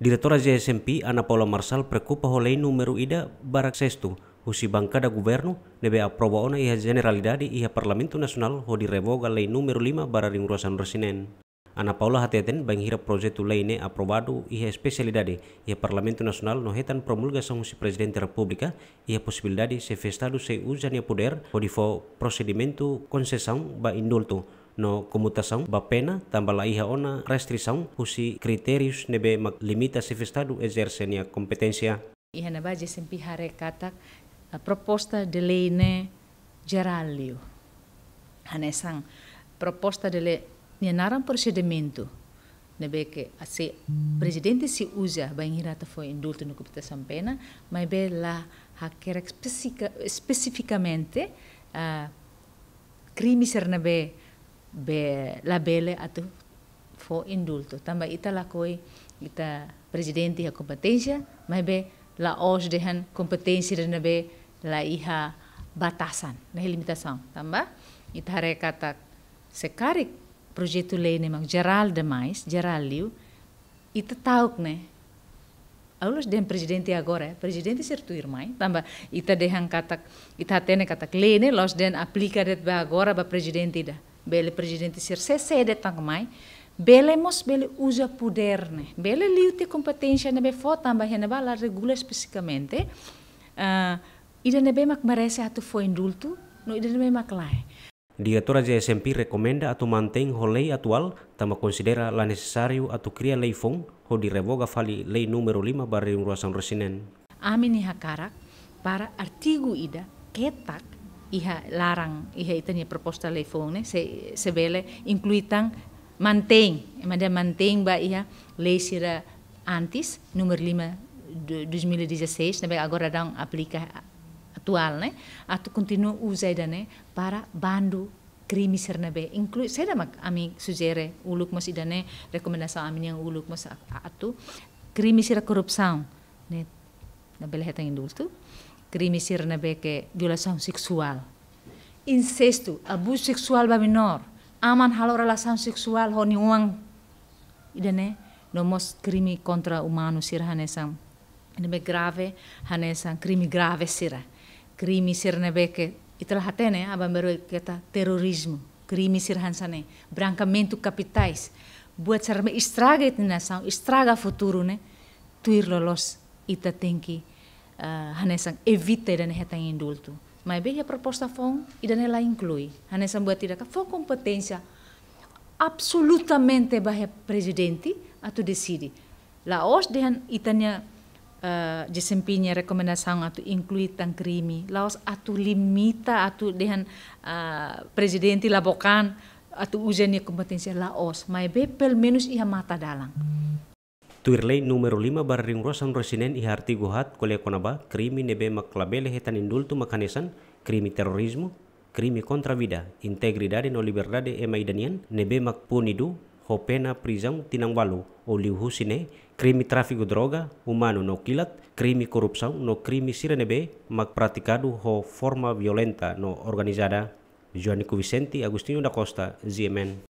Diretora SMP, Ana Paula Marsal preocupa oleh numero ida barak sestu husi da gubernu nebe aproba ona iha generalidadi iha Parlamento nasional ho revoga lei numero lima bararing ringruasan resinen. Ana Paula Hateten bang hira projetu lei ne du iha spesialidadi iha Parlamento nasional no hetan sang husi Presidente da iha possibilidade se festado se usa poder ho difo prosedimentu konsesang ba indulto no comutação ba pena também la iha ona restrição husi critérios nebe mak limita se estado exerce nia competência iha na ba jesem pihare katak a proposta de lei ne geralio hanesang proposta de lei ne naram procedimento nebe que a presidente si usa ba ingirata foi indulto no da pena mas be la hacker especificamente a crime nebe be, labele atu fo indulto. Tamba ita la koi ita presidente ha kompetensia, mai be la os dehan kompetensi dan be la iha batasan, na limitação. Tamba ita re kata sekarik projeto lei jeral geral mais geral liu, ita tauk ne. Aulos dem presidente agora, presidente ser tu mai, tamba ita dehan kata ita tene katak lene los den aplika det ba agora ba presidente dah bele presidente Circe sede tangmai bele mos bele usa poder né bele liute competência ne be fo tamba hena bala regula especificamente uh, eh, ida nebe mak merece atu fo indultu no ida be mak lai Diretora JSMP rekomenda atu manteng ho lei atual, tama considera la necessário atu kria lei fong, ho direvoga fali lei numero 5 bari um resinen. Amin hakarak para artigu ida ketak iha larang itu nih proposta lei fone e, se se vele incluitan manteng mbak manteng ba hija lei lima antes número 2016 né agora dang aplica atual né atu kontinu uzai né para bandu krimi sernabe inklu saya mak ami sugere uluk mas idane rekomendasi amin yang uluk mas atu krimi sira korupsi né na belhetang indultu crime sirnebe beke violação sexual. Incesto, abuso sexual ba menor, aman halo relação sexual ho niuang. Idane, nomos crime contra humano sir hanesam. Nebe grave hanesam krimi grave sira. Crime sirnebe beke itulah hatene abang baru kata terorisme, crime sir hansane, branqueamento capitais. Buat serme estraga itinação, estraga futuro, né? Tuir lolos ita tem Ah, hanesang evite dan hetang indultu, Mas bem a proposta fong e dan ela inclui. Han buat tidak foi kompetensia absolutamente bahaya presidenti atau decide. Laos dehan itanya uh, ah, desempenha rekomendasang atu inclui krimi. La laos atu limita atu dehan uh, presidenti labokan atau ujian kompetensia laos mas be pelo ia mata dalang Tuirlei numero 5 bar rosan resinen i harti guhat kole konaba krimi nebe maklabele hetan indulto makanesan krimi terorisme krimi kontravida vida integridade no liberdade e maidanian nebe makpunidu hopena prizang tinang walu oli husine krimi trafiku droga umano no kilat krimi korupsaun no krimi sirenebe makpratikadu ho forma violenta no organizada Joanico Vicente Agustino da Costa, ZMN